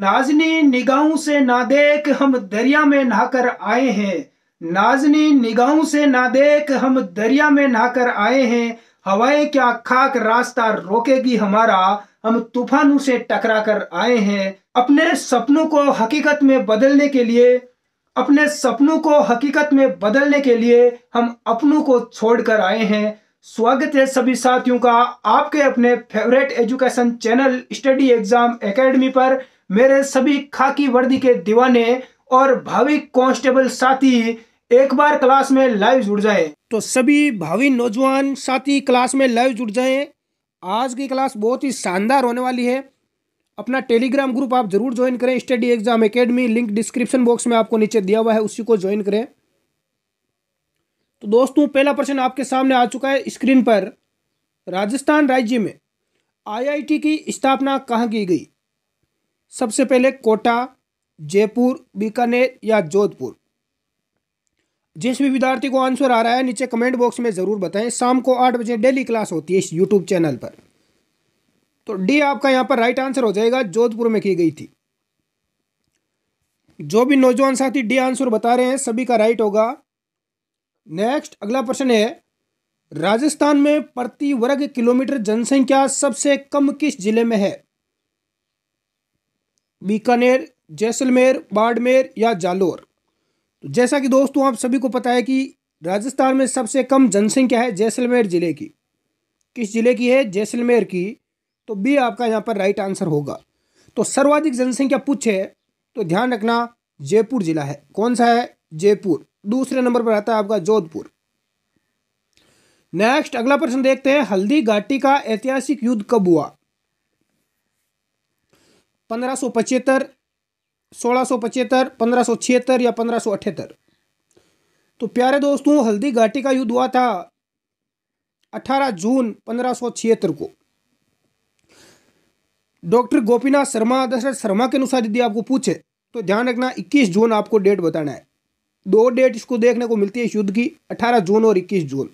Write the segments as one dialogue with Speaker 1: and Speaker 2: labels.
Speaker 1: नाजनी निगाहों से ना देख हम दरिया में नहाकर आए हैं नाजनी निगाहों से ना देख हम दरिया में नहाकर आए हैं हवाएं क्या खाक रास्ता रोकेगी हमारा हम तूफानों से टकरा कर आए हैं अपने सपनों को हकीकत में बदलने के लिए अपने सपनों को हकीकत में बदलने के लिए हम अपनों को छोड़कर आए हैं स्वागत है सभी साथियों का आपके अपने favourite education channel study exam academy पर मेरे सभी खाकी वर्दी के दीवाने और भावी कांस्टेबल साथी एक बार क्लास में लाइव जुड़ जाए तो सभी भावी नौजवान साथी क्लास में लाइव जुड़ जाए आज की क्लास बहुत ही शानदार होने वाली है अपना टेलीग्राम ग्रुप आप जरूर ज्वाइन करें study exam academy link description box में आपको नीचे दिया हुआ है उसी को ज्वाइन करें तो दोस्तों पहला प्रश्न आपके सामने आ चुका है स्क्रीन पर राजस्थान राज्य में आईआईटी की स्थापना कहाँ की गई सबसे पहले कोटा जयपुर बीकानेर या जोधपुर जिस भी विद्यार्थी को आंसर आ रहा है नीचे कमेंट बॉक्स में ज़रूर बताएं शाम को आठ बजे डेली क्लास होती है इस यूट्यूब चैनल पर तो डी आपका यहाँ पर राइट आंसर हो जाएगा जोधपुर में की गई थी जो भी नौजवान साथी डी आंसर बता रहे हैं सभी का राइट होगा नेक्स्ट अगला प्रश्न है राजस्थान में प्रति वर्ग किलोमीटर जनसंख्या सबसे कम किस जिले में है बीकानेर जैसलमेर बाड़मेर या जालोर तो जैसा कि दोस्तों आप सभी को पता है कि राजस्थान में सबसे कम जनसंख्या है जैसलमेर ज़िले की किस ज़िले की है जैसलमेर की तो बी आपका यहाँ पर राइट आंसर होगा तो सर्वाधिक जनसंख्या पूछे तो ध्यान रखना जयपुर ज़िला है कौन सा है जयपुर दूसरे नंबर पर आता है आपका जोधपुर नेक्स्ट अगला प्रश्न देखते हैं हल्दी घाटी का ऐतिहासिक युद्ध कब हुआ पंद्रह सौ पचहत्तर सोलह सौ पचहत्तर पंद्रह सौ छिहत्तर या पंद्रह सौ अठहत्तर तो प्यारे दोस्तों हल्दी घाटी का युद्ध हुआ था 18 जून पंद्रह सौ छिहत्तर को डॉक्टर गोपीनाथ शर्मा दशरथ शर्मा के अनुसार यदि आपको पूछे तो ध्यान रखना 21 जून आपको डेट बताना है दो डेट इसको देखने को मिलती है युद्ध की 18 जून और 21 जून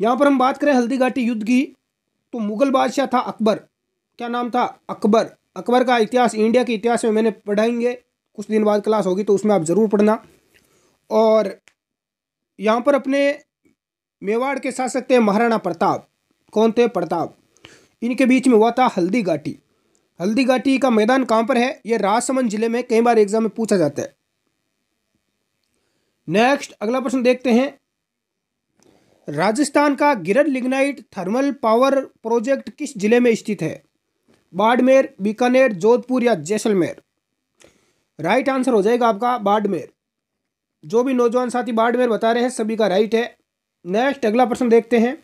Speaker 1: यहाँ पर हम बात करें हल्दी घाटी युद्ध की तो मुगल बादशाह था अकबर क्या नाम था अकबर अकबर का इतिहास इंडिया के इतिहास में मैंने पढ़ाएंगे कुछ दिन बाद क्लास होगी तो उसमें आप ज़रूर पढ़ना और यहाँ पर अपने मेवाड़ के शासक थे महाराणा प्रताप कौन थे प्रताप इनके बीच में हुआ था हल्दी घाटी हल्दी घाटी का मैदान कहाँ पर है यह राजसमंद जिले में कई बार एग्जाम में पूछा जाता है नेक्स्ट अगला प्रश्न देखते हैं राजस्थान का गिरड लिग्नाइट थर्मल पावर प्रोजेक्ट किस जिले में स्थित है बाड़मेर बीकानेर जोधपुर या जैसलमेर राइट आंसर हो जाएगा आपका बाड़मेर जो भी नौजवान साथी बाड़मेर बता रहे हैं सभी का राइट है नेक्स्ट अगला प्रश्न देखते हैं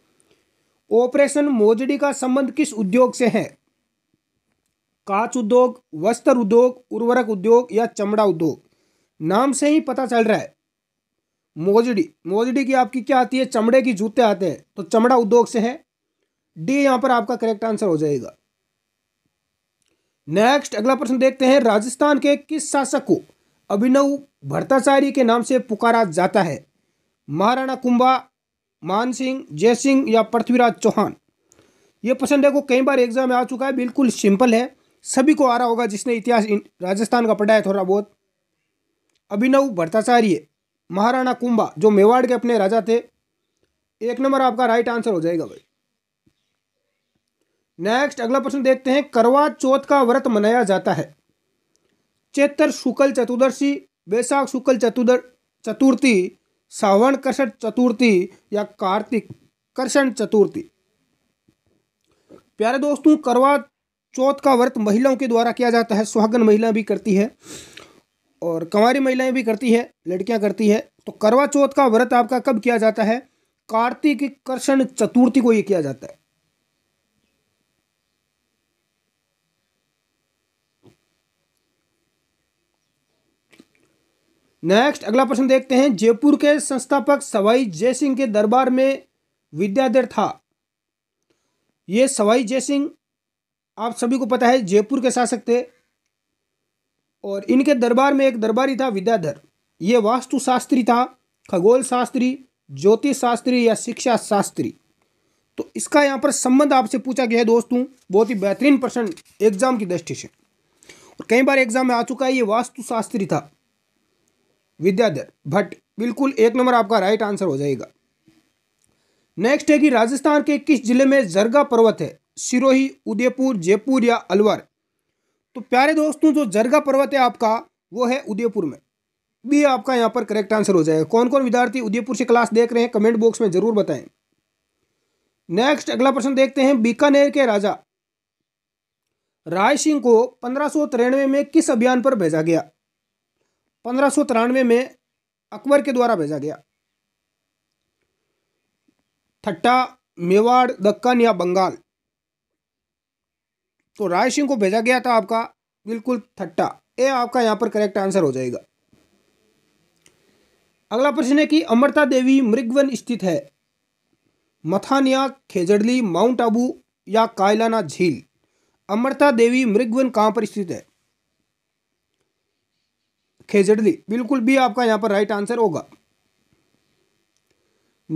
Speaker 1: ऑपरेशन मोजड़ी का संबंध किस उद्योग से है कांच उद्योग वस्त्र उद्योग उर्वरक उद्योग या चमड़ा उद्योग नाम से ही पता चल रहा है मोजड़ी मोजड़ी की आपकी क्या आती है चमड़े की जूते आते हैं तो चमड़ा उद्योग से है डी यहाँ पर आपका करेक्ट आंसर हो जाएगा नेक्स्ट अगला प्रश्न देखते हैं राजस्थान के किस शासक को अभिनव भट्टाचार्य के नाम से पुकारा जाता है महाराणा कुंभा मान सिंह जय सिंह या पृथ्वीराज चौहान ये प्रश्न देखो कई बार एग्जाम में आ चुका है बिल्कुल सिंपल है सभी को आ रहा होगा जिसने इतिहास राजस्थान का पढ़ा है थोड़ा बहुत अभिनव भट्टाचार्य महाराणा कुंभा जो मेवाड़ के अपने राजा थे एक नंबर आपका राइट आंसर हो जाएगा भाई नेक्स्ट अगला प्रश्न देखते हैं करवा चौथ का व्रत मनाया जाता है चैत्र शुक्ल चतुर्दशी वैशाख शुक्ल चतुर्दर चतुर्थी सावन कृष्ण चतुर्थी या कार्तिक कृष्ण चतुर्थी प्यारे दोस्तों करवा चौथ का व्रत महिलाओं के द्वारा किया जाता है सुहागन महिला भी करती है और कंवारी महिलाएं भी करती है लड़कियां करती है तो करवा चौथ का व्रत आपका कब किया जाता है कार्तिक कृष्ण चतुर्थी को ये किया जाता है नेक्स्ट अगला प्रश्न देखते हैं जयपुर के संस्थापक सवाई जय सिंह के दरबार में विद्याधर था ये सवाई जय सिंह आप सभी को पता है जयपुर के शासक थे और इनके दरबार में एक दरबारी था विद्याधर ये वास्तुशास्त्री था खगोल शास्त्री ज्योतिष शास्त्री या शिक्षा शास्त्री तो इसका यहाँ पर संबंध आपसे पूछा गया है दोस्तों बहुत ही बेहतरीन प्रश्न एग्जाम की दृष्टि से और कई बार एग्जाम में आ चुका है ये वास्तुशास्त्री था विद्याधर भट्ट बिल्कुल एक नंबर आपका राइट आंसर हो जाएगा नेक्स्ट है कि राजस्थान के किस जिले में जरगा पर्वत है सिरोही उदयपुर जयपुर या अलवर तो प्यारे दोस्तों जो जरगा पर्वत है आपका वो है उदयपुर में भी आपका यहाँ पर करेक्ट आंसर हो जाएगा कौन कौन विद्यार्थी उदयपुर से क्लास देख रहे हैं कमेंट बॉक्स में जरूर बताएं नेक्स्ट अगला प्रश्न देखते हैं बीकानेर के राजा राय सिंह को पंद्रह में किस अभियान पर भेजा गया पंद्रह में अकबर के द्वारा भेजा गया ठट्टा मेवाड़ दक्कन या बंगाल तो राय सिंह को भेजा गया था आपका बिल्कुल ठट्टा ये आपका यहां पर करेक्ट आंसर हो जाएगा अगला प्रश्न है कि अमृता देवी मृगवन स्थित है मथानिया खेजड़ली माउंट आबू या कायलाना झील अमृता देवी मृगवन कहां पर स्थित है खेजड़ली बिल्कुल भी आपका यहाँ पर राइट आंसर होगा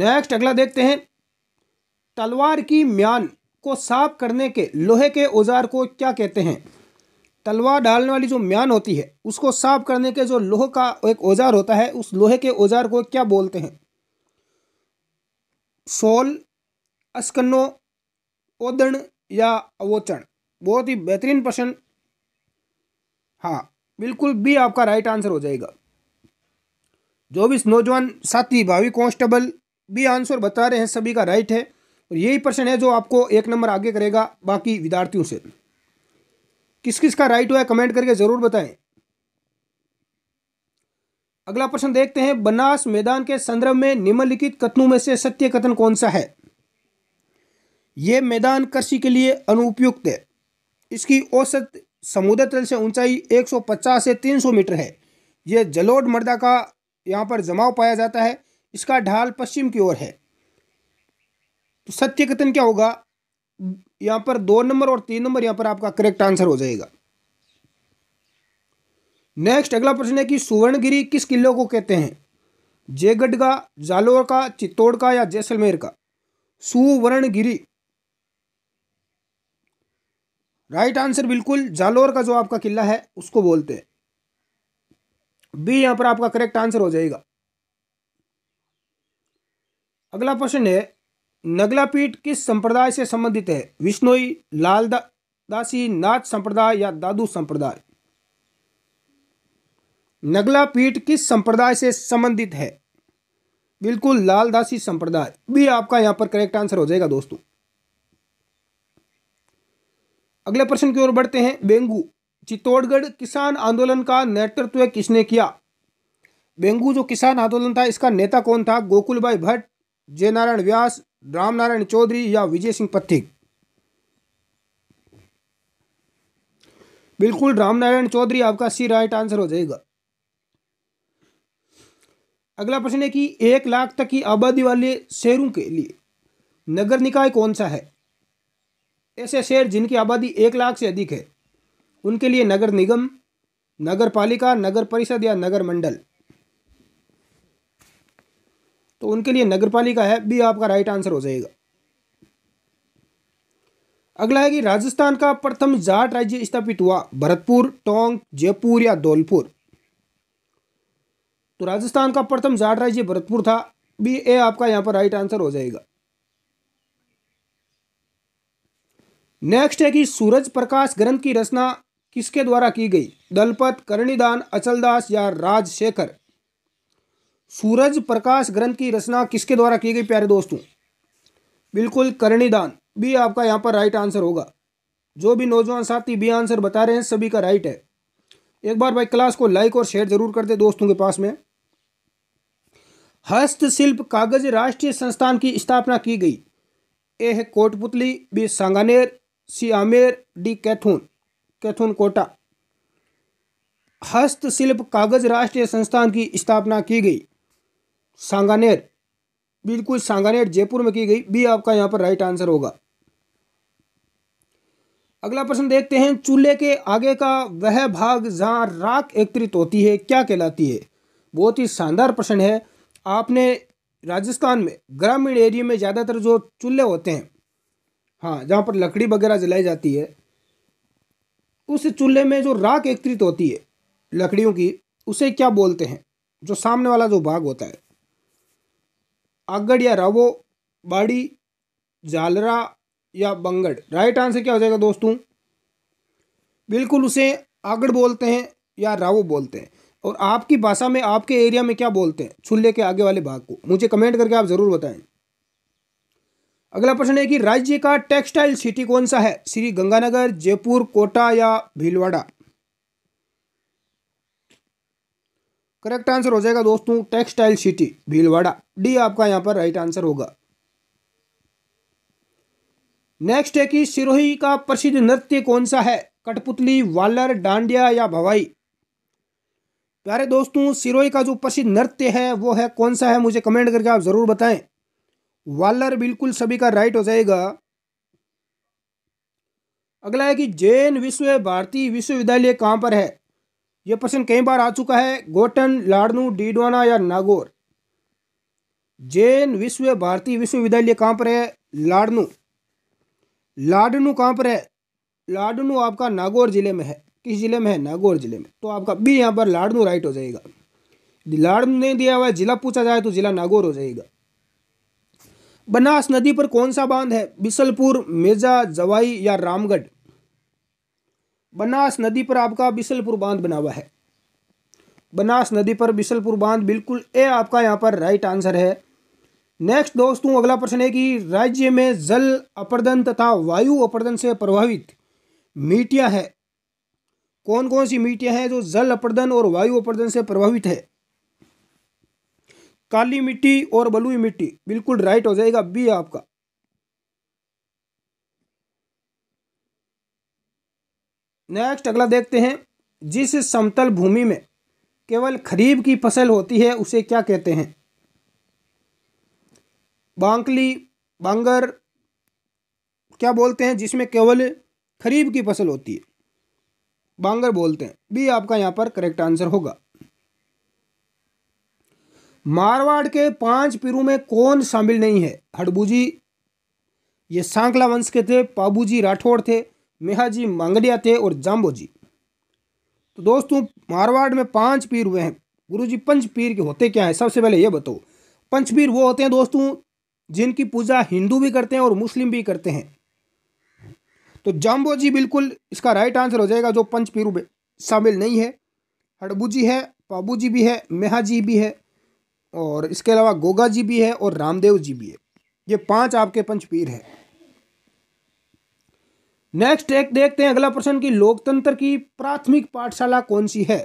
Speaker 1: नेक्स्ट अगला देखते हैं तलवार की म्यान को साफ करने के लोहे के औजार को क्या कहते हैं तलवार डालने वाली जो म्यान होती है उसको साफ करने के जो लोह का एक औजार होता है उस लोहे के औजार को क्या बोलते हैं सोल अस्कन्नो ओदण या अवोचण बहुत ही बेहतरीन प्रश्न हाँ बिल्कुल बी आपका राइट आंसर हो जाएगा जो भी नौजवान साथी भावी कांस्टेबल बी आंसर बता रहे हैं सभी का राइट है और यही प्रश्न है जो आपको एक नंबर आगे करेगा बाकी विद्यार्थियों से किस किस का राइट हुआ है कमेंट करके ज़रूर बताएं अगला प्रश्न देखते हैं बनास मैदान के संदर्भ में निम्नलिखित कथनों में से सत्य कथन कौन सा है यह मैदान कृषि के लिए अनुपयुक्त है इसकी औसत समुद्र तल से ऊंचाई 150 से 300 मीटर है यह जलोढ़ मर्दा का यहाँ पर जमाव पाया जाता है इसका ढाल पश्चिम की ओर है तो सत्य कथन क्या होगा यहाँ पर दो नंबर और तीन नंबर यहाँ पर आपका करेक्ट आंसर हो जाएगा नेक्स्ट अगला प्रश्न है कि सुवर्णगिरी किस किले को कहते हैं जयगढ़ का जालोर का चित्तौड़ का या जैसलमेर का सुवर्णगिरी राइट आंसर बिल्कुल जालोर का जो आपका किला है उसको बोलते हैं बी यहां पर आपका करेक्ट आंसर हो जाएगा अगला प्रश्न है नगला पीठ किस संप्रदाय से संबंधित है विष्णोई लाल दा, दासी नाथ संप्रदाय या दादू संप्रदाय नगला पीठ किस संप्रदाय से संबंधित है बिल्कुल लालदासी संप्रदाय भी आपका यहां पर करेक्ट आंसर हो जाएगा दोस्तों अगले प्रश्न की ओर बढ़ते हैं बेंगू चित्तौड़गढ़ किसान आंदोलन का नेतृत्व किसने किया बेंगू जो किसान आंदोलन था इसका नेता कौन था गोकुल भाई भट्ट जय नारायण व्यास राम नारायण चौधरी या विजय सिंह पथिक बिल्कुल राम नारायण चौधरी आपका सी राइट आंसर हो जाएगा अगला प्रश्न है कि एक लाख तक की आबादी वाले शहरों के लिए नगर निकाय कौन सा है ऐसे शहर जिनकी आबादी एक लाख से अधिक है उनके लिए नगर निगम नगर पालिका नगर परिषद या नगर मंडल तो उनके लिए नगर पालिका है बी आपका राइट आंसर हो जाएगा अगला है कि राजस्थान का प्रथम जाट राज्य स्थापित हुआ भरतपुर टोंक जयपुर या धौलपुर तो राजस्थान का प्रथम जाट राज्य भरतपुर था बी ए आपका यहां पर राइट आंसर हो जाएगा नेक्स्ट है कि सूरज प्रकाश ग्रंथ की रचना किसके द्वारा की गई दलपत करणीदान अचलदास या राजशेखर सूरज प्रकाश ग्रंथ की रचना किसके द्वारा की गई प्यारे दोस्तों बिल्कुल करणीदान भी आपका यहाँ पर राइट आंसर होगा जो भी नौजवान साथी भी आंसर बता रहे हैं सभी का राइट है एक बार भाई क्लास को लाइक और शेयर जरूर कर दे दोस्तों के पास में हस्तशिल्प कागज राष्ट्रीय संस्थान की स्थापना की गई ए है Kotputli B Sanganer C Amer D Kaithun Kaithun Kota हस्तशिल्प कागज राष्ट्रीय संस्थान की स्थापना की गई सांगानेर बिल्कुल सांगानेर जयपुर में की गई भी आपका यहाँ पर राइट आंसर होगा अगला प्रश्न देखते हैं चूल्हे के आगे का वह भाग जहां राख एकत्रित होती है क्या कहलाती है बहुत ही शानदार प्रश्न है आपने राजस्थान में ग्रामीण एरिया में ज़्यादातर जो चूल्हे होते हैं हाँ जहाँ पर लकड़ी वगैरह जलाई जाती है उस चूल्हे में जो राख एकत्रित होती है लकड़ियों की उसे क्या बोलते हैं जो सामने वाला जो भाग होता है आगड़ या रवो बाड़ी जालरा या बंगड़ राइट आंसर क्या हो जाएगा दोस्तों बिल्कुल उसे आगड़ बोलते हैं या रावो बोलते हैं और आपकी भाषा में आपके एरिया में क्या बोलते हैं चूल्हे के आगे वाले भाग को मुझे कमेंट करके आप ज़रूर बताएं अगला प्रश्न है कि राज्य का टेक्सटाइल सिटी कौन सा है श्री गंगानगर जयपुर कोटा या भीलवाड़ा करेक्ट आंसर हो जाएगा दोस्तों टेक्सटाइल सिटी भीलवाड़ा डी आपका यहां पर राइट आंसर होगा नेक्स्ट है कि सिरोही का प्रसिद्ध नृत्य कौन सा है कठपुतली वालर डांडिया या भवाई प्यारे दोस्तों सिरोही का जो प्रसिद्ध नृत्य है वो है कौन सा है मुझे कमेंट करके आप ज़रूर बताएं वालर बिल्कुल सभी का राइट हो जाएगा अगला है कि जैन विश्व भारती विश्वविद्यालय कहाँ पर है यह प्रश्न कई बार आ चुका है गोटन लाड़नू डीडवाना या नागौर जैन विश्व भारती विश्वविद्यालय कहाँ पर है लाड़नू लाडनू कहाँ पर है लाडनू आपका नागौर जिले में है किस जिले में है नागौर जिले में तो आपका भी यहाँ पर लाडनू राइट हो जाएगा लाडनू नहीं दिया हुआ है जिला पूछा जाए तो जिला नागौर हो जाएगा बनास नदी पर कौन सा बांध है बिसलपुर मेजा जवाई या रामगढ़ बनास नदी पर आपका बिसलपुर बांध बना हुआ है बनास नदी पर बिसलपुर बांध बिल्कुल ए आपका यहाँ पर राइट आंसर है नेक्स्ट दोस्तों अगला प्रश्न है कि राज्य में जल अपर्दन तथा वायु अपर्दन से प्रभावित मीटियाँ है कौन कौन सी मीटियाँ हैं जो जल अपर्दन और वायु अपर्दन से प्रभावित है काली मिट्टी और बलुई मिट्टी बिल्कुल राइट हो जाएगा बी आपका नेक्स्ट अगला देखते हैं जिस समतल भूमि में केवल खरीफ की फसल होती है उसे क्या कहते हैं बांकली बांगर क्या बोलते हैं जिसमें केवल खरीफ की फसल होती है बांगर बोलते हैं बी आपका यहाँ पर करेक्ट आंसर होगा मारवाड़ के पांच पीरों में कौन शामिल नहीं है हड़बूजी ये सांकला वंश के थे पाबूजी राठौड़ थे मेहाजी मांगडिया थे और जाम्बोजी तो दोस्तों मारवाड़ में पांच पीर हुए हैं गुरु जी पंच पीर के होते क्या हैं सबसे पहले ये बताओ पंच पीर वो होते हैं दोस्तों जिनकी पूजा हिंदू भी करते हैं और मुस्लिम भी करते हैं तो जाम्बो जी बिल्कुल इसका राइट आंसर हो जाएगा जो पंच पीरू शामिल नहीं है हड़बू जी है पाबूजी जी भी है मेहा जी भी है और इसके अलावा गोगा जी भी है और रामदेव जी भी है ये पांच आपके पंचपीर है नेक्स्ट एक देखते हैं अगला प्रश्न की लोकतंत्र की प्राथमिक पाठशाला कौन सी है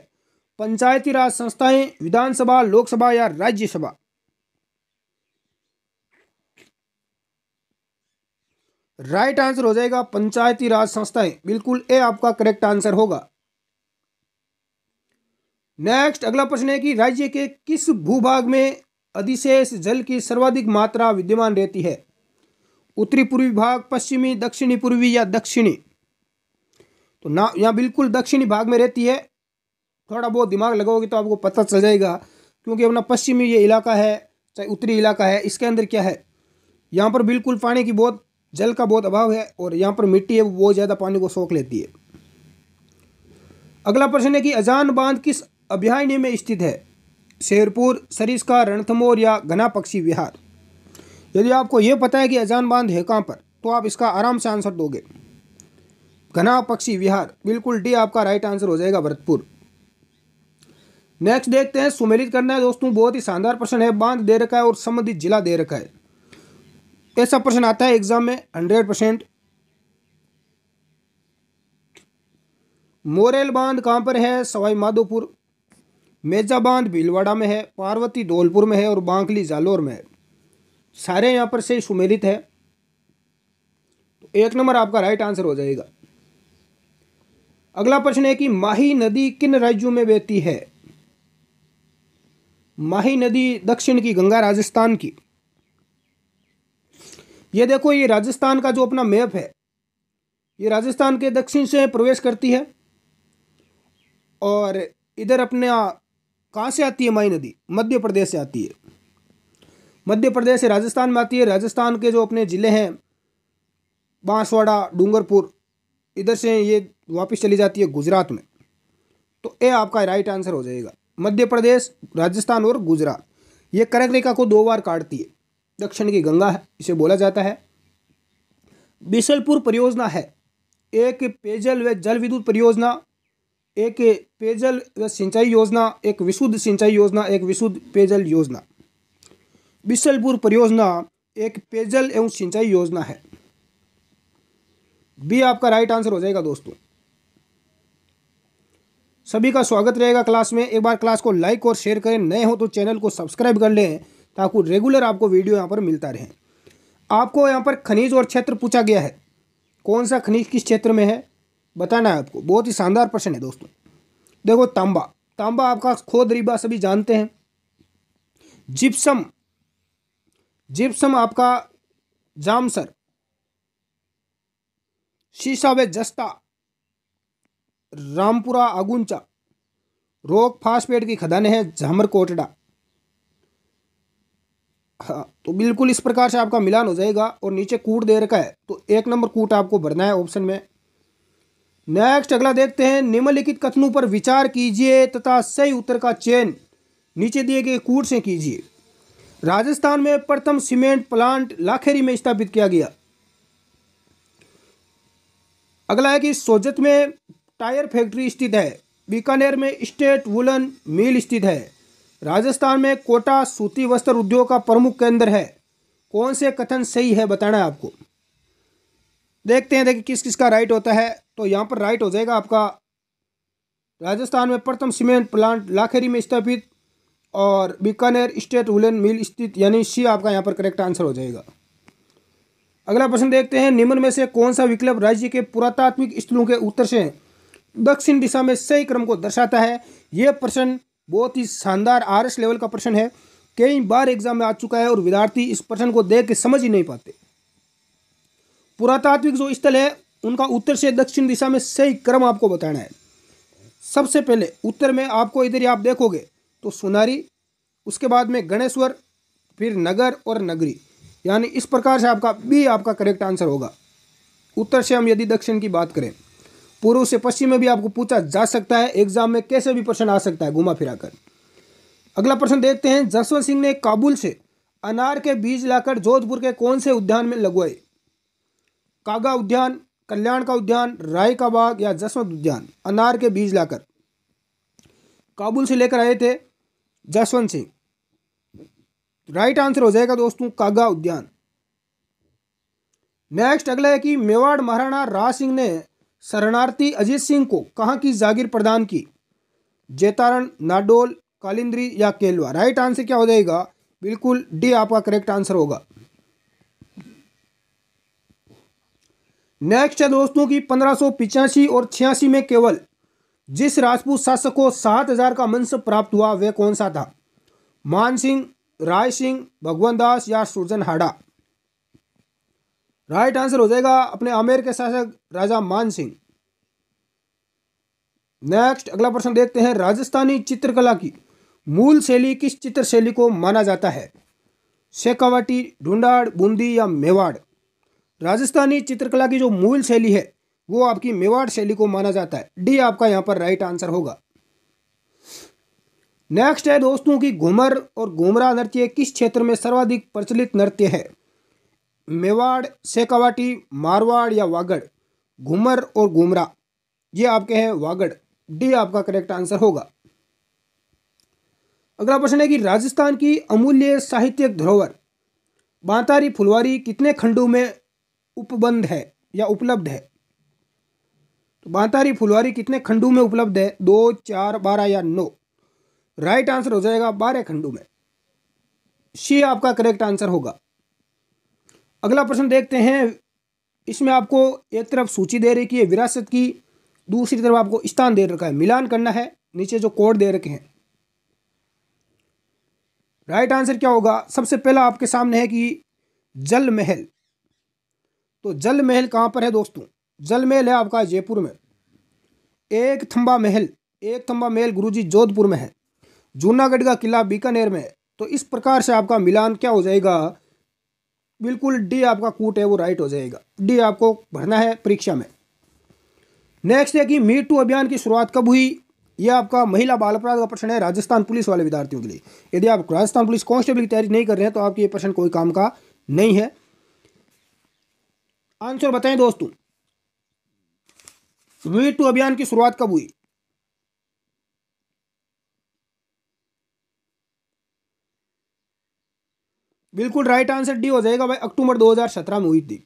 Speaker 1: पंचायती राज संस्थाएं विधानसभा लोकसभा या राज्यसभा राइट आंसर हो जाएगा पंचायती राज संस्थाएं बिल्कुल ए आपका करेक्ट आंसर होगा नेक्स्ट अगला प्रश्न है कि राज्य के किस भूभाग में अधिशेष जल की सर्वाधिक मात्रा विद्यमान रहती है उत्तरी पूर्वी भाग पश्चिमी दक्षिणी पूर्वी या दक्षिणी तो ना यहाँ बिल्कुल दक्षिणी भाग में रहती है थोड़ा बहुत दिमाग लगाओगे तो आपको पता चल जाएगा क्योंकि अपना पश्चिमी ये इलाका है चाहे उत्तरी इलाका है इसके अंदर क्या है यहाँ पर बिल्कुल पानी की बहुत जल का बहुत अभाव है और यहाँ पर मिट्टी है वो बहुत ज़्यादा पानी को सोख लेती है अगला प्रश्न है कि अजान बांध किस अभ्यारण्य में स्थित है शेरपुर सरिस का रणथमोर या घना पक्षी विहार यदि आपको यह पता है कि अजान बांध है कहाँ पर तो आप इसका आराम से आंसर दोगे घना पक्षी विहार बिल्कुल डी आपका राइट आंसर हो जाएगा भरतपुर नेक्स्ट देखते हैं सुमेलित करना है दोस्तों बहुत ही शानदार प्रश्न है बांध दे रखा है और संबंधित जिला दे रखा है ऐसा प्रश्न आता है एग्जाम में हंड्रेड परसेंट मोरेल बांध कहां पर है सवाई माधोपुर मेजा बांध भीलवाड़ा में है पार्वती धौलपुर में है और बांकली जालोर में है सारे यहाँ पर से सुमेलित है तो एक नंबर आपका राइट आंसर हो जाएगा अगला प्रश्न है कि माही नदी किन राज्यों में बहती है माही नदी दक्षिण की गंगा राजस्थान की ये देखो ये राजस्थान का जो अपना मैप है ये राजस्थान के दक्षिण से प्रवेश करती है और इधर अपना कहाँ से आती है माई नदी मध्य प्रदेश से आती है मध्य प्रदेश से राजस्थान में आती है राजस्थान के जो अपने ज़िले हैं बांसवाड़ा डूंगरपुर इधर से ये वापस चली जाती है गुजरात में तो ए आपका राइट आंसर हो जाएगा मध्य प्रदेश राजस्थान और गुजरात ये करक रेखा को दो बार काटती है दक्षिण की गंगा है इसे बोला जाता है बिसलपुर परियोजना है एक पेयजल व जल विद्युत परियोजना एक पेयजल सिंचाई योजना एक विशुद्ध सिंचाई योजना एक विशुद्ध पेयजल योजना बिशलपुर परियोजना एक पेयजल एवं सिंचाई योजना है बी आपका राइट आंसर हो जाएगा दोस्तों सभी का स्वागत रहेगा क्लास में एक बार क्लास को लाइक और शेयर करें नए हो तो चैनल को सब्सक्राइब कर लें ताकि रेगुलर आपको वीडियो यहाँ पर मिलता रहे आपको यहाँ पर खनिज और क्षेत्र पूछा गया है कौन सा खनिज किस क्षेत्र में है बताना है आपको बहुत ही शानदार प्रश्न है दोस्तों देखो तांबा तांबा आपका खोद रिबा सभी जानते हैं जिप्सम जिप्सम आपका जामसर शीशा वे जस्ता रामपुरा आगुंचा रोक फास्फेट की खदान है झामर कोटड़ा हाँ तो बिल्कुल इस प्रकार से आपका मिलान हो जाएगा और नीचे कूट दे रखा है तो एक नंबर कूट आपको भरना है ऑप्शन में नेक्स्ट अगला देखते हैं निम्नलिखित कथनों पर विचार कीजिए तथा सही उत्तर का चयन नीचे दिए गए कूट से कीजिए राजस्थान में प्रथम सीमेंट प्लांट लाखेरी में स्थापित किया गया अगला है कि सोजत में टायर फैक्ट्री स्थित है बीकानेर में स्टेट वुलन मिल स्थित है राजस्थान में कोटा सूती वस्त्र उद्योग का प्रमुख केंद्र है कौन से कथन सही है बताना है आपको देखते हैं देखिए किस किस का राइट होता है तो यहाँ पर राइट हो जाएगा आपका राजस्थान में प्रथम सीमेंट प्लांट लाखेरी में स्थापित और बीकानेर स्टेट वुलन मिल स्थित यानी सी आपका यहाँ पर करेक्ट आंसर हो जाएगा अगला प्रश्न देखते हैं निम्न में से कौन सा विकल्प राज्य के पुरातात्विक स्थलों के उत्तर से दक्षिण दिशा में सही क्रम को दर्शाता है यह प्रश्न बहुत ही शानदार आर लेवल का प्रश्न है कई बार एग्जाम में आ चुका है और विद्यार्थी इस प्रश्न को देख के समझ ही नहीं पाते पुरातात्विक जो स्थल है उनका उत्तर से दक्षिण दिशा में सही क्रम आपको बताना है सबसे पहले उत्तर में आपको इधर ही आप देखोगे तो सुनारी उसके बाद में गणेश्वर फिर नगर और नगरी यानी इस प्रकार से आपका बी आपका करेक्ट आंसर होगा उत्तर से हम यदि दक्षिण की बात करें पूर्व से पश्चिम में भी आपको पूछा जा सकता है एग्जाम में कैसे भी प्रश्न आ सकता है घुमा फिरा कर अगला प्रश्न देखते हैं जसवंत सिंह ने काबुल से अनार के बीज लाकर जोधपुर के कौन से उद्यान में लगवाए कागा उद्यान कल्याण का उद्यान राय का बाग या जसवंत उद्यान अनार के बीज लाकर काबुल से लेकर आए थे जसवंत सिंह राइट आंसर हो जाएगा दोस्तों कागा उद्यान नेक्स्ट अगला है कि मेवाड़ महाराणा राज सिंह ने शरणार्थी अजीत सिंह को कहाँ की जागीर प्रदान की जेतारण नाडोल कालिंद्री या केलवा राइट आंसर क्या हो जाएगा बिल्कुल डी आपका करेक्ट आंसर होगा नेक्स्ट है दोस्तों की पंद्रह और छियासी में केवल जिस राजपूत शासक को सात हजार का मंश प्राप्त हुआ वह कौन सा था मान सिंह राय सिंह भगवान दास या सुरजन हाडा राइट आंसर हो जाएगा अपने आमेर के शासक राजा मान सिंह नेक्स्ट अगला प्रश्न देखते हैं राजस्थानी चित्रकला की मूल शैली किस चित्र शैली को माना जाता है शेखावाटी ढूंढाड़ बूंदी या मेवाड़ राजस्थानी चित्रकला की जो मूल शैली है वो आपकी मेवाड़ शैली को माना जाता है डी आपका यहाँ पर राइट आंसर होगा नेक्स्ट है दोस्तों की घूमर और घूमरा नृत्य किस क्षेत्र में सर्वाधिक प्रचलित नृत्य है मेवाड़ शेखावाटी मारवाड़ या वागड़ घूमर और घूमरा ये आपके हैं वागड़ डी आपका करेक्ट आंसर होगा अगला प्रश्न है कि राजस्थान की अमूल्य साहित्यिक धरोहर बांतारी फुलवारी कितने खंडों में उपबंध है या उपलब्ध है तो बांतारी फुलवारी कितने खंडों में उपलब्ध है दो चार बारह या नौ राइट आंसर हो जाएगा बारह खंडों में सी आपका करेक्ट आंसर होगा अगला प्रश्न देखते हैं इसमें आपको एक तरफ सूची दे रही है विरासत की दूसरी तरफ आपको स्थान दे रखा है मिलान करना है नीचे जो कोड दे रखे हैं राइट आंसर क्या होगा सबसे पहला आपके सामने है कि जल महल तो जल महल कहाँ पर है दोस्तों जल महल है आपका जयपुर में एक थम्बा महल एक थम्बा महल गुरुजी जोधपुर में है जूनागढ़ का किला बीकानेर में तो इस प्रकार से आपका मिलान क्या हो जाएगा बिल्कुल डी आपका कूट है वो राइट हो जाएगा डी आपको भरना है परीक्षा में नेक्स्ट है कि मी टू अभियान की शुरुआत कब हुई यह आपका महिला बाल अपराध का प्रश्न है राजस्थान पुलिस वाले विद्यार्थियों के लिए यदि आप राजस्थान पुलिस कांस्टेबल की तैयारी नहीं कर रहे हैं तो आपके ये प्रश्न कोई काम का नहीं है आंसर बताएं दोस्तों वी टू अभियान की शुरुआत कब हुई बिल्कुल राइट आंसर डी हो जाएगा भाई अक्टूबर 2017 में हुई थी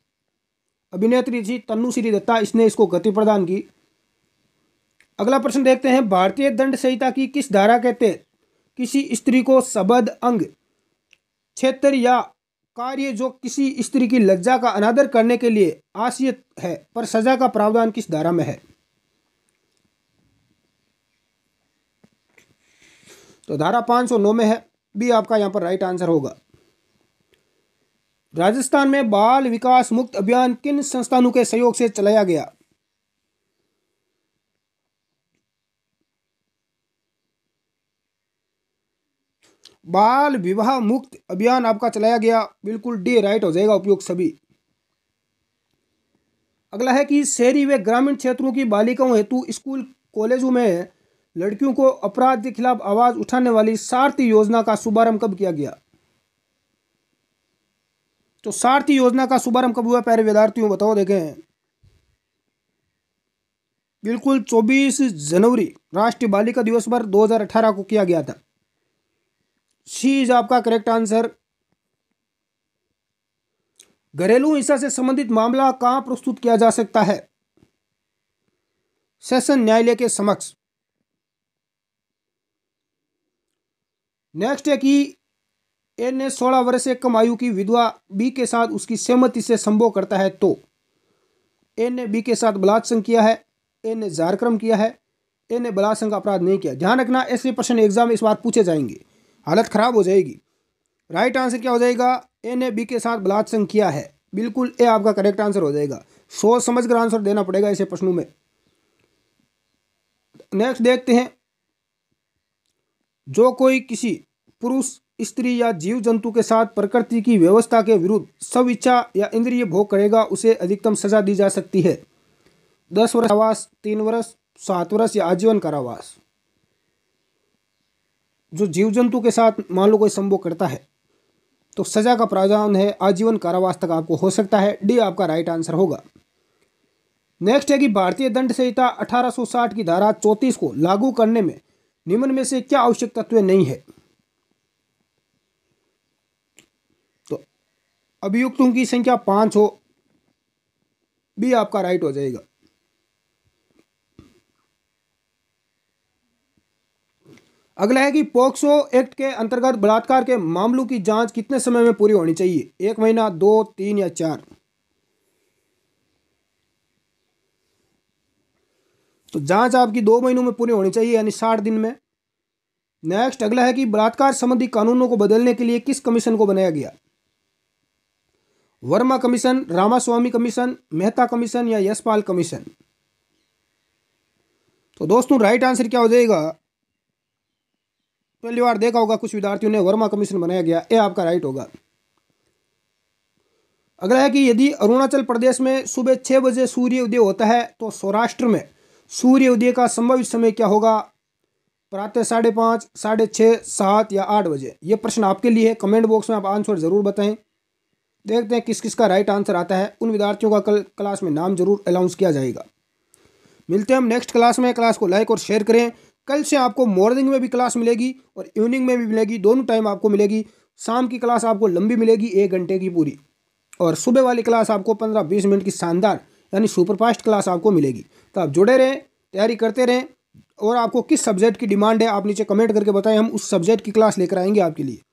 Speaker 1: अभिनेत्री थी तनु श्री दत्ता इसने इसको गति प्रदान की अगला प्रश्न देखते हैं भारतीय दंड संहिता की किस धारा के तहत किसी स्त्री को सबद अंग क्षेत्र या कार्य जो किसी स्त्री की लज्जा का अनादर करने के लिए आशियत है पर सजा का प्रावधान किस धारा में है तो धारा 509 में है भी आपका यहां पर राइट आंसर होगा राजस्थान में बाल विकास मुक्त अभियान किन संस्थानों के सहयोग से चलाया गया बाल विवाह मुक्त अभियान आपका चलाया गया बिल्कुल डे राइट हो जाएगा उपयोग सभी अगला है कि शहरी व ग्रामीण क्षेत्रों की बालिकाओं हेतु स्कूल कॉलेजों में लड़कियों को अपराध के खिलाफ आवाज उठाने वाली सारथी योजना का शुभारंभ कब किया गया तो सारथी योजना का शुभारंभ कब हुआ प्यारे विद्यार्थियों बताओ देखें बिल्कुल 24 जनवरी राष्ट्रीय बालिका दिवस पर 2018 को किया गया था सी इज आपका करेक्ट आंसर घरेलू हिंसा से संबंधित मामला कहां प्रस्तुत किया जा सकता है सेशन न्यायालय के समक्ष नेक्स्ट है कि एन ने सोलह वर्ष से कम आयु की विधवा बी के साथ उसकी सहमति से संभोग करता है तो एन ने बी के साथ बलात्संग किया है एन ने जारक्रम किया है एन ने बलात्संग अपराध नहीं किया ध्यान रखना ऐसे प्रश्न एग्जाम इस बार पूछे जाएंगे हालत ख़राब हो जाएगी राइट आंसर क्या हो जाएगा ए ने बी के साथ बलात्संग किया है बिल्कुल ए आपका करेक्ट आंसर हो जाएगा सोच समझ कर आंसर देना पड़ेगा ऐसे प्रश्नों में नेक्स्ट देखते हैं जो कोई किसी पुरुष स्त्री या जीव जंतु के साथ प्रकृति की व्यवस्था के विरुद्ध इच्छा या इंद्रिय भोग करेगा उसे अधिकतम सजा दी जा सकती है दस वर्ष आवास तीन वर्ष सात वर्ष या आजीवन कारावास जो जीव जंतु के साथ मान लो कोई संभोग करता है तो सजा का प्रावधान है आजीवन कारावास तक आपको हो सकता है डी आपका राइट आंसर होगा नेक्स्ट है कि भारतीय दंड संहिता 1860 की धारा चौतीस को लागू करने में निम्न में से क्या आवश्यक तत्व नहीं है तो अभियुक्तों की संख्या पांच हो बी आपका राइट हो जाएगा अगला है कि पोक्सो एक्ट के अंतर्गत बलात्कार के मामलों की जांच कितने समय में पूरी होनी चाहिए एक महीना दो तीन या चार तो जांच आपकी दो महीनों में पूरी होनी चाहिए यानी साठ दिन में नेक्स्ट अगला है कि बलात्कार संबंधी कानूनों को बदलने के लिए किस कमीशन को बनाया गया Verma commission Ramaswami commission Mehta commission या यशपाल कमीशन तो दोस्तों राइट आंसर क्या हो जाएगा पहली बार देखा होगा कुछ विद्यार्थियों ने वर्मा कमीशन बनाया गया ये आपका राइट होगा अगला है कि यदि अरुणाचल प्रदेश में सुबह छः बजे सूर्य उदय होता है तो सौराष्ट्र में सूर्य उदय का संभवित समय क्या होगा प्रातः साढ़े पाँच साढ़े छः सात या आठ बजे ये प्रश्न आपके लिए है कमेंट बॉक्स में आप आंसर ज़रूर बताएं देखते हैं किस किस का राइट आंसर आता है उन विद्यार्थियों का कल क्लास में नाम जरूर अनाउंस किया जाएगा मिलते हैं हम नेक्स्ट क्लास में क्लास को लाइक और शेयर करें कल से आपको मॉर्निंग में भी क्लास मिलेगी और इवनिंग में भी मिलेगी दोनों टाइम आपको मिलेगी शाम की क्लास आपको लंबी मिलेगी एक घंटे की पूरी और सुबह वाली क्लास आपको पंद्रह बीस मिनट की शानदार यानी सुपरफास्ट क्लास आपको मिलेगी तो आप जुड़े रहें तैयारी करते रहें और आपको किस सब्जेक्ट की डिमांड है आप नीचे कमेंट करके बताएं हम उस सब्जेक्ट की क्लास लेकर आएंगे आपके लिए